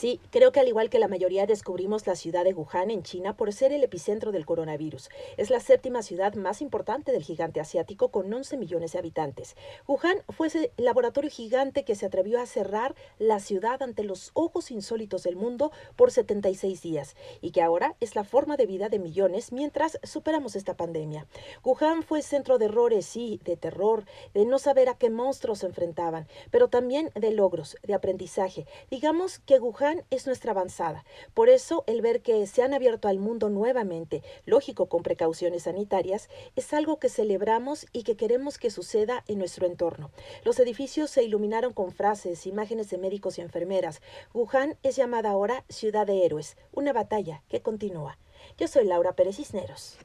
Sí, creo que al igual que la mayoría descubrimos la ciudad de Wuhan en China por ser el epicentro del coronavirus. Es la séptima ciudad más importante del gigante asiático con 11 millones de habitantes. Wuhan fue ese laboratorio gigante que se atrevió a cerrar la ciudad ante los ojos insólitos del mundo por 76 días y que ahora es la forma de vida de millones mientras superamos esta pandemia. Wuhan fue centro de errores, y de terror, de no saber a qué monstruos se enfrentaban, pero también de logros, de aprendizaje. Digamos que Wuhan es nuestra avanzada. Por eso, el ver que se han abierto al mundo nuevamente, lógico con precauciones sanitarias, es algo que celebramos y que queremos que suceda en nuestro entorno. Los edificios se iluminaron con frases, imágenes de médicos y enfermeras. Wuhan es llamada ahora Ciudad de Héroes, una batalla que continúa. Yo soy Laura Pérez Cisneros.